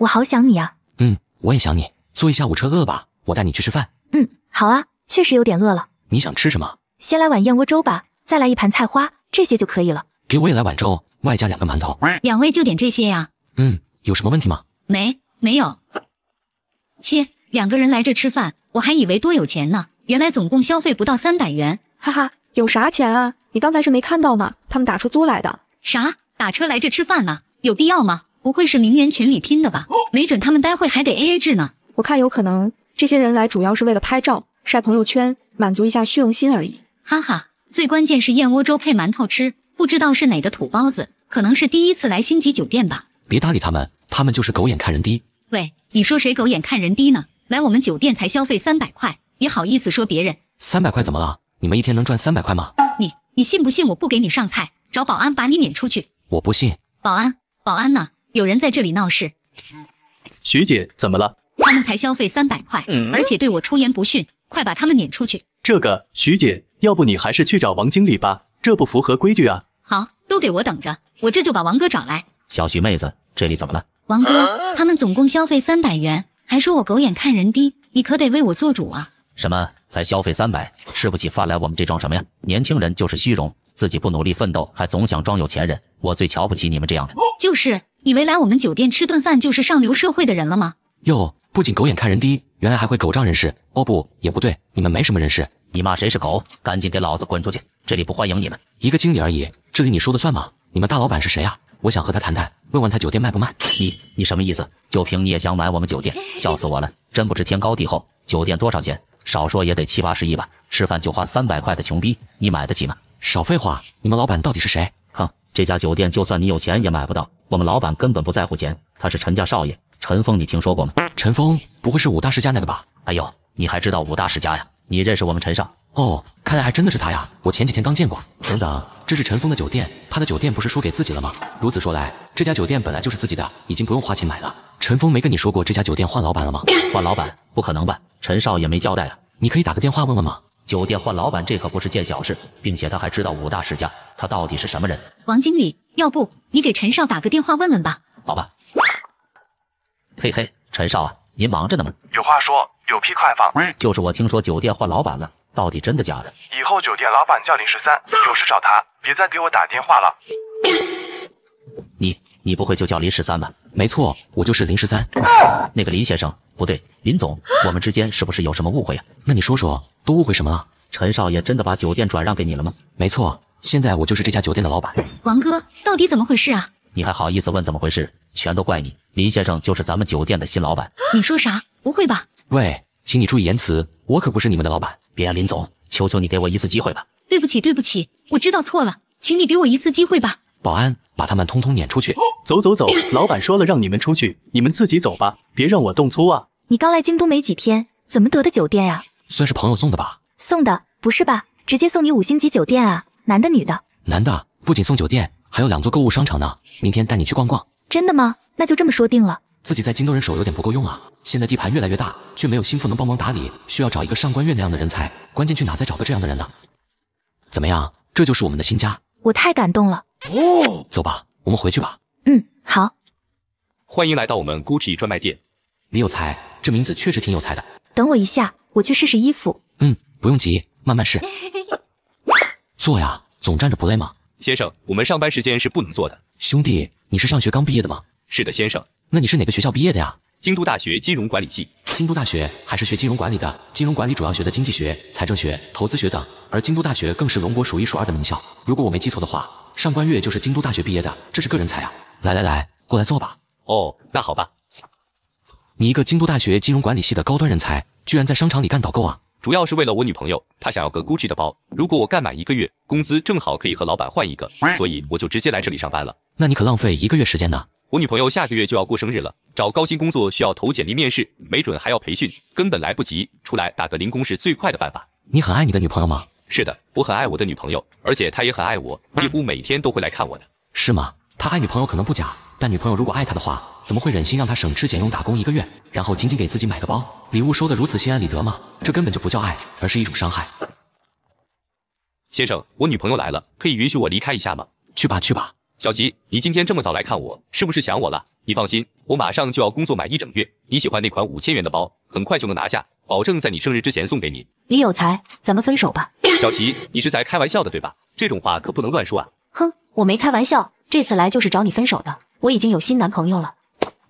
我好想你啊！嗯，我也想你。坐一下午车饿吧？我带你去吃饭。嗯，好啊，确实有点饿了。你想吃什么？先来碗燕窝粥吧，再来一盘菜花，这些就可以了。给我也来碗粥，外加两个馒头。两位就点这些呀？嗯，有什么问题吗？没，没有。切，两个人来这吃饭，我还以为多有钱呢，原来总共消费不到三百元，哈哈，有啥钱啊？你刚才是没看到吗？他们打车来的。啥？打车来这吃饭了？有必要吗？不会是名人群里拼的吧？没准他们待会还得 A A 制呢。我看有可能这些人来主要是为了拍照、晒朋友圈，满足一下虚荣心而已。哈哈，最关键是燕窝粥配馒头吃，不知道是哪个土包子，可能是第一次来星级酒店吧。别搭理他们，他们就是狗眼看人低。喂，你说谁狗眼看人低呢？来我们酒店才消费三百块，你好意思说别人？三百块怎么了？你们一天能赚三百块吗？你你信不信我不给你上菜，找保安把你撵出去？我不信。保安，保安呢？有人在这里闹事，徐姐怎么了？他们才消费三百块，而且对我出言不逊，快把他们撵出去。这个，徐姐，要不你还是去找王经理吧，这不符合规矩啊。好，都给我等着，我这就把王哥找来。小徐妹子，这里怎么了？王哥，他们总共消费三百元，还说我狗眼看人低，你可得为我做主啊！什么才消费三百，吃不起饭来我们这装什么呀？年轻人就是虚荣，自己不努力奋斗，还总想装有钱人，我最瞧不起你们这样的。就是。以为来我们酒店吃顿饭就是上流社会的人了吗？哟，不仅狗眼看人低，原来还会狗仗人势。哦不，也不对，你们没什么人势。你骂谁是狗？赶紧给老子滚出去！这里不欢迎你们。一个经理而已，这里你说的算吗？你们大老板是谁啊？我想和他谈谈，问问他酒店卖不卖。你你什么意思？就凭你也想买我们酒店？笑死我了，真不知天高地厚。酒店多少钱？少说也得七八十亿吧。吃饭就花三百块的穷逼，你买得起吗？少废话，你们老板到底是谁？这家酒店就算你有钱也买不到，我们老板根本不在乎钱，他是陈家少爷陈峰，你听说过吗？陈峰不会是五大世家那个吧？哎呦，你还知道五大世家呀？你认识我们陈少？哦，看来还真的是他呀，我前几天刚见过。等等，这是陈峰的酒店，他的酒店不是输给自己了吗？如此说来，这家酒店本来就是自己的，已经不用花钱买了。陈峰没跟你说过这家酒店换老板了吗？换老板不可能吧？陈少爷没交代啊，你可以打个电话问问吗？酒店换老板这可不是件小事，并且他还知道五大世家。他到底是什么人？王经理，要不你给陈少打个电话问问吧。好吧。嘿嘿，陈少啊，您忙着呢吗？有话说，有屁快放。就是我听说酒店换老板了，到底真的假的？以后酒店老板叫林十三，有事找他，别再给我打电话了。你你不会就叫林十三吧？没错，我就是林十三。那个林先生，不对，林总，我们之间是不是有什么误会呀？那你说说，都误会什么了？陈少爷真的把酒店转让给你了吗？没错。现在我就是这家酒店的老板，王哥，到底怎么回事啊？你还好意思问怎么回事？全都怪你，林先生就是咱们酒店的新老板。你说啥？不会吧？喂，请你注意言辞，我可不是你们的老板。别啊，林总，求求你给我一次机会吧。对不起，对不起，我知道错了，请你给我一次机会吧。保安，把他们通通撵出去！走走走，老板说了，让你们出去，你们自己走吧，别让我动粗啊。你刚来京都没几天，怎么得的酒店啊？算是朋友送的吧？送的，不是吧？直接送你五星级酒店啊？男的，女的，男的不仅送酒店，还有两座购物商场呢。明天带你去逛逛，真的吗？那就这么说定了。自己在京东人手有点不够用啊，现在地盘越来越大，却没有心腹能帮忙打理，需要找一个上官月那样的人才。关键去哪再找个这样的人呢？怎么样，这就是我们的新家？我太感动了。哦，走吧，我们回去吧。嗯，好。欢迎来到我们 Gucci 专卖店。李有才，这名字确实挺有才的。等我一下，我去试试衣服。嗯，不用急，慢慢试。坐呀，总站着不累吗？先生，我们上班时间是不能坐的。兄弟，你是上学刚毕业的吗？是的，先生。那你是哪个学校毕业的呀？京都大学金融管理系。京都大学还是学金融管理的？金融管理主要学的经济学、财政学、投资学等，而京都大学更是龙国数一数二的名校。如果我没记错的话，上官月就是京都大学毕业的，这是个人才啊！来来来，过来坐吧。哦，那好吧。你一个京都大学金融管理系的高端人才，居然在商场里干导购啊？主要是为了我女朋友，她想要个 Gucci 的包。如果我干满一个月，工资正好可以和老板换一个，所以我就直接来这里上班了。那你可浪费一个月时间呢！我女朋友下个月就要过生日了，找高薪工作需要投简历、面试，没准还要培训，根本来不及。出来打个零工是最快的办法。你很爱你的女朋友吗？是的，我很爱我的女朋友，而且她也很爱我，几乎每天都会来看我的。是吗？他爱女朋友可能不假，但女朋友如果爱他的话。怎么会忍心让他省吃俭用打工一个月，然后仅仅给自己买个包，礼物收的如此心安理得吗？这根本就不叫爱，而是一种伤害。先生，我女朋友来了，可以允许我离开一下吗？去吧去吧，小琪，你今天这么早来看我，是不是想我了？你放心，我马上就要工作满一整月，你喜欢那款五千元的包，很快就能拿下，保证在你生日之前送给你。李有才，咱们分手吧。小琪，你是在开玩笑的对吧？这种话可不能乱说啊！哼，我没开玩笑，这次来就是找你分手的，我已经有新男朋友了。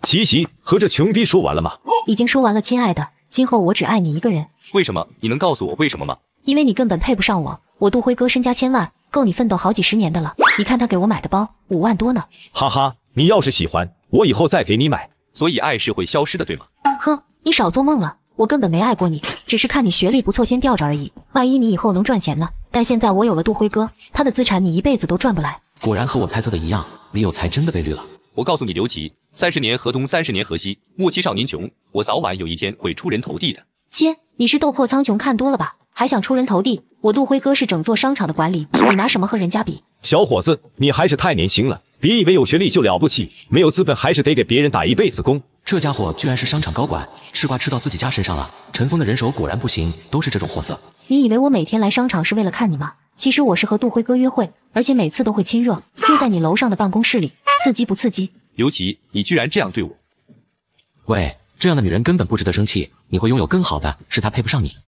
齐齐和这穷逼说完了吗？已经说完了，亲爱的，今后我只爱你一个人。为什么？你能告诉我为什么吗？因为你根本配不上我。我杜辉哥身家千万，够你奋斗好几十年的了。你看他给我买的包，五万多呢。哈哈，你要是喜欢，我以后再给你买。所以爱是会消失的，对吗？哼，你少做梦了，我根本没爱过你，只是看你学历不错，先吊着而已。万一你以后能赚钱呢？但现在我有了杜辉哥，他的资产你一辈子都赚不来。果然和我猜测的一样，李有才真的被绿了。我告诉你，刘吉，三十年河东，三十年河西。莫欺少年穷，我早晚有一天会出人头地的。切，你是斗破苍穹看多了吧？还想出人头地？我杜辉哥是整座商场的管理，你拿什么和人家比？小伙子，你还是太年轻了。别以为有学历就了不起，没有资本还是得给别人打一辈子工。这家伙居然是商场高管，吃瓜吃到自己家身上了。陈峰的人手果然不行，都是这种货色。你以为我每天来商场是为了看你吗？其实我是和杜辉哥约会，而且每次都会亲热，就在你楼上的办公室里，刺激不刺激？刘琦，你居然这样对我！喂，这样的女人根本不值得生气。你会拥有更好的，是她配不上你。